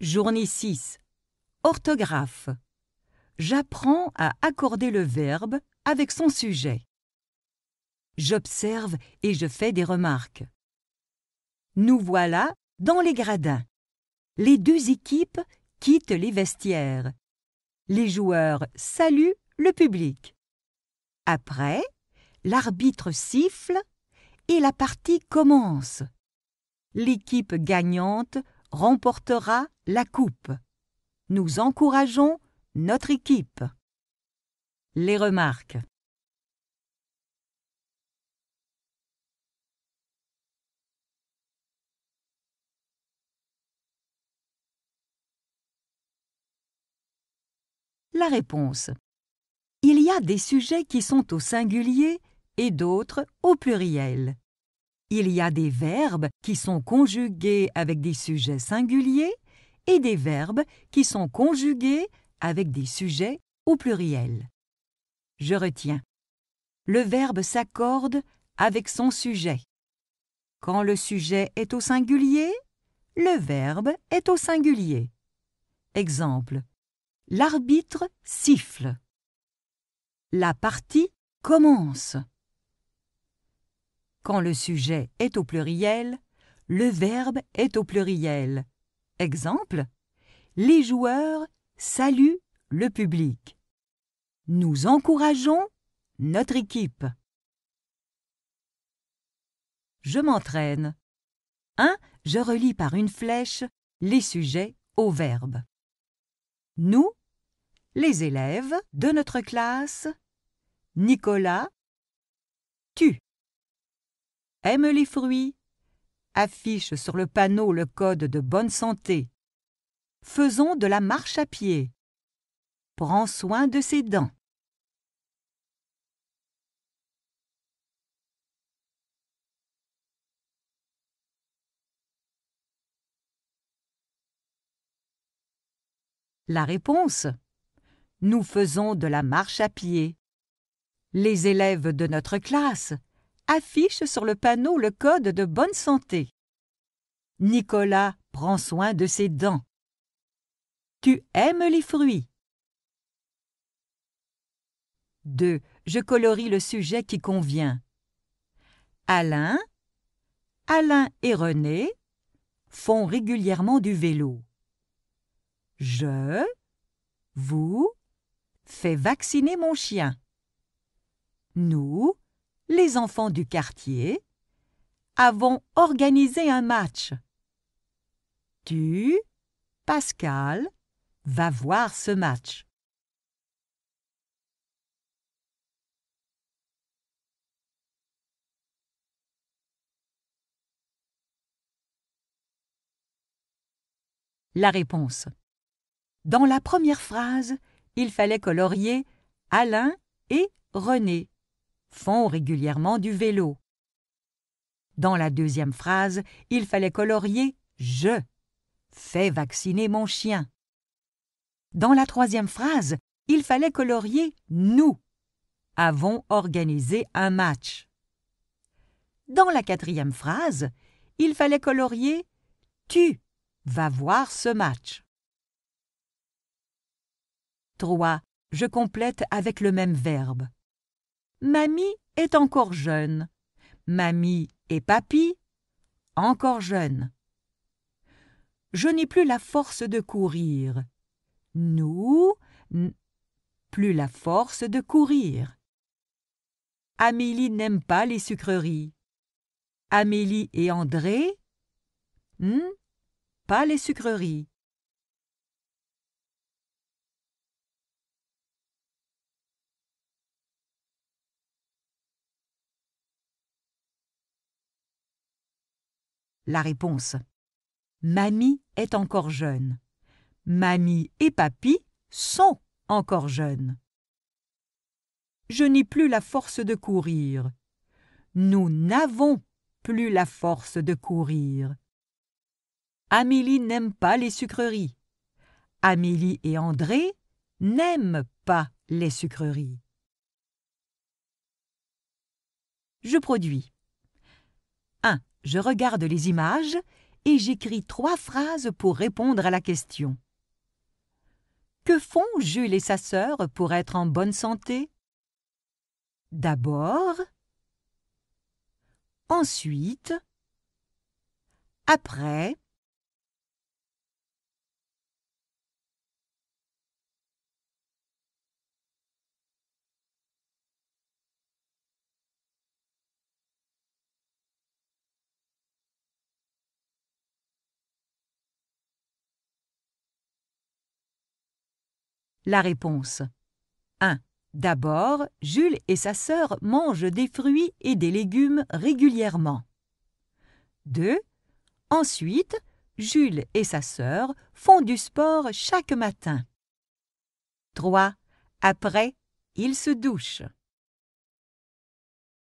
Journée 6. Orthographe. J'apprends à accorder le verbe avec son sujet. J'observe et je fais des remarques. Nous voilà dans les gradins. Les deux équipes quittent les vestiaires. Les joueurs saluent le public. Après, l'arbitre siffle et la partie commence. L'équipe gagnante remportera la coupe. Nous encourageons notre équipe. Les remarques. La réponse. Il y a des sujets qui sont au singulier et d'autres au pluriel. Il y a des verbes qui sont conjugués avec des sujets singuliers et des verbes qui sont conjugués avec des sujets au pluriel. Je retiens. Le verbe s'accorde avec son sujet. Quand le sujet est au singulier, le verbe est au singulier. Exemple. L'arbitre siffle. La partie commence. Quand le sujet est au pluriel, le verbe est au pluriel. Exemple Les joueurs saluent le public. Nous encourageons notre équipe. Je m'entraîne. 1. Je relis par une flèche les sujets au verbe. Nous, les élèves de notre classe, Nicolas, tu aime les fruits, affiche sur le panneau le code de bonne santé. Faisons de la marche à pied. Prends soin de ses dents. La réponse Nous faisons de la marche à pied. Les élèves de notre classe affiche sur le panneau le code de bonne santé. Nicolas prend soin de ses dents. Tu aimes les fruits. 2. Je colorie le sujet qui convient. Alain, Alain et René font régulièrement du vélo. Je, vous, fais vacciner mon chien. Nous, les enfants du quartier, avons organisé un match. Tu, Pascal, va voir ce match. La réponse. Dans la première phrase, il fallait colorier Alain et René font régulièrement du vélo. Dans la deuxième phrase, il fallait colorier Je fais vacciner mon chien. Dans la troisième phrase, il fallait colorier Nous avons organisé un match. Dans la quatrième phrase, il fallait colorier Tu vas voir ce match. 3. Je complète avec le même verbe. Mamie est encore jeune. Mamie et papy, encore jeunes. Je n'ai plus la force de courir. Nous, plus la force de courir. Amélie n'aime pas les sucreries. Amélie et André, hmm, pas les sucreries. La réponse Mamie est encore jeune. Mamie et papy sont encore jeunes. Je n'ai plus la force de courir. Nous n'avons plus la force de courir. Amélie n'aime pas les sucreries. Amélie et André n'aiment pas les sucreries. Je produis. Je regarde les images et j'écris trois phrases pour répondre à la question. Que font Jules et sa sœur pour être en bonne santé D'abord, ensuite, après, La réponse 1. D'abord, Jules et sa sœur mangent des fruits et des légumes régulièrement. 2. Ensuite, Jules et sa sœur font du sport chaque matin. 3. Après, ils se douchent.